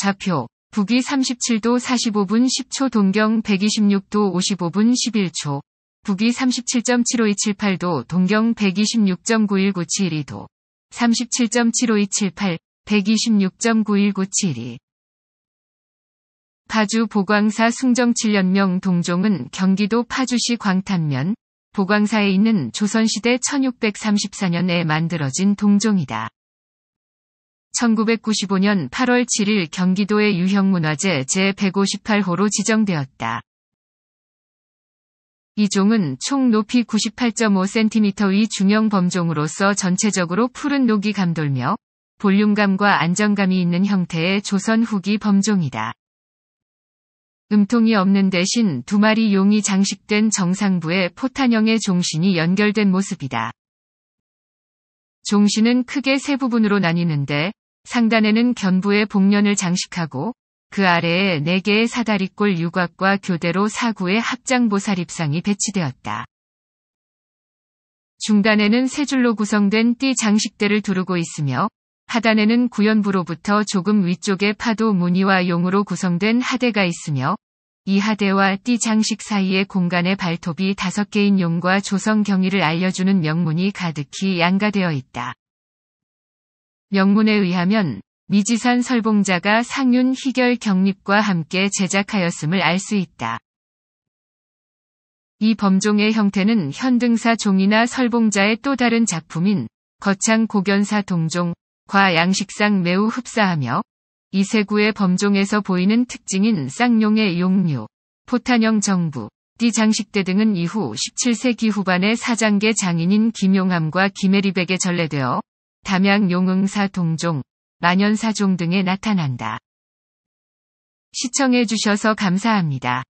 좌표, 북위 37도 45분 10초 동경 126도 55분 11초, 북위 37.75278도 동경 126.91972도, 37.75278, 126.91972. 파주 보광사 숭정 7년명 동종은 경기도 파주시 광탄면, 보광사에 있는 조선시대 1634년에 만들어진 동종이다. 1995년 8월 7일 경기도의 유형문화재 제158호로 지정되었다. 이 종은 총 높이 98.5cm의 중형 범종으로서 전체적으로 푸른 녹이 감돌며 볼륨감과 안정감이 있는 형태의 조선 후기 범종이다. 음통이 없는 대신 두 마리 용이 장식된 정상부에 포탄형의 종신이 연결된 모습이다. 종신은 크게 세 부분으로 나뉘는데 상단에는 견부의 복년을 장식하고 그 아래에 네개의 사다리꼴 유곽과 교대로 사구의 합장보살입상이 배치되었다. 중단에는 세 줄로 구성된 띠 장식대를 두르고 있으며 하단에는 구연부로부터 조금 위쪽에 파도 무늬와 용으로 구성된 하대가 있으며 이 하대와 띠 장식 사이의 공간에 발톱이 다섯 개인 용과 조성 경위를 알려주는 명문이 가득히 양가되어 있다. 명문에 의하면 미지산 설봉자가 상윤 희결 경립과 함께 제작하였음을 알 수 있다. 이 범종의 형태는 현등사 종이나 설봉자의 또 다른 작품인 거창 고견사 동종, 과 양식상 매우 흡사하며 이세구의 범종에서 보이는 특징인 쌍용의 용류, 포탄형 정부, 띠장식대 등은 이후 17세기 후반에 사장계 장인인 김용함과 김해리백에 전래되어 담양 용흥사 동종, 만연사종 등에 나타난다. 시청해주셔서 감사합니다.